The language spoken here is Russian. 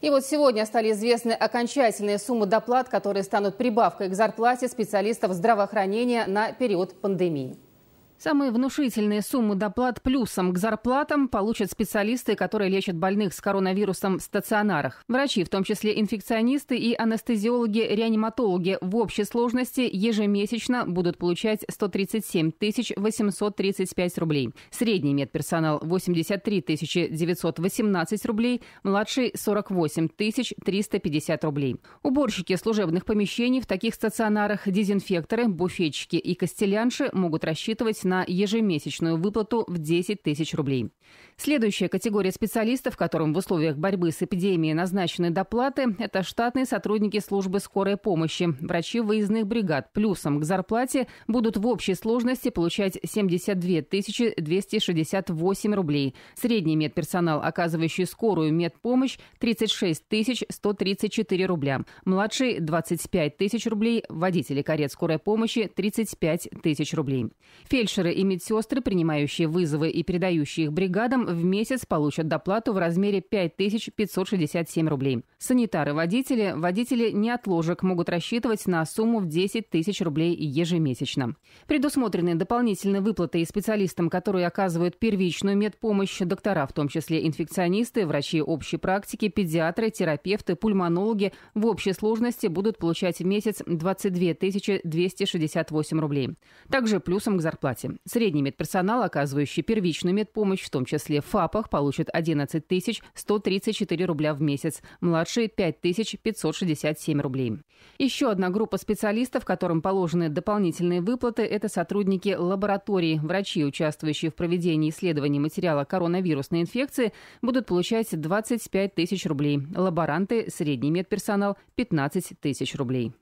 И вот сегодня стали известны окончательные суммы доплат, которые станут прибавкой к зарплате специалистов здравоохранения на период пандемии. Самые внушительные суммы доплат плюсом к зарплатам получат специалисты, которые лечат больных с коронавирусом в стационарах. Врачи, в том числе инфекционисты и анестезиологи-реаниматологи, в общей сложности ежемесячно будут получать 137 835 рублей. Средний медперсонал – 83 918 рублей, младший – 48 350 рублей. Уборщики служебных помещений в таких стационарах, дезинфекторы, буфетчики и костелянши могут рассчитывать на ежемесячную выплату в 10 тысяч рублей. Следующая категория специалистов, которым в условиях борьбы с эпидемией назначены доплаты, это штатные сотрудники службы скорой помощи, врачи выездных бригад. Плюсом к зарплате будут в общей сложности получать 72 268 рублей. Средний медперсонал, оказывающий скорую медпомощь, 36 134 рубля. Младший – 25 тысяч рублей, водители карет скорой помощи – 35 тысяч рублей. Фельдшер фельдшеры и медсестры, принимающие вызовы и передающие их бригадам, в месяц получат доплату в размере 5567 рублей. Санитары-водители, водители неотложек могут рассчитывать на сумму в 10 тысяч рублей ежемесячно. Предусмотрены дополнительные выплаты и специалистам, которые оказывают первичную медпомощь, доктора, в том числе инфекционисты, врачи общей практики, педиатры, терапевты, пульмонологи, в общей сложности будут получать в месяц 22 268 рублей. Также плюсом к зарплате области. Средний медперсонал, оказывающий первичную медпомощь, в том числе в ФАПах, получит 11 134 рубля в месяц, младшие – 5 567 рублей. Еще одна группа специалистов, которым положены дополнительные выплаты, это сотрудники лаборатории, Врачи, участвующие в проведении исследований материала коронавирусной инфекции, будут получать 25 тысяч рублей. Лаборанты, средний медперсонал – 15 тысяч рублей.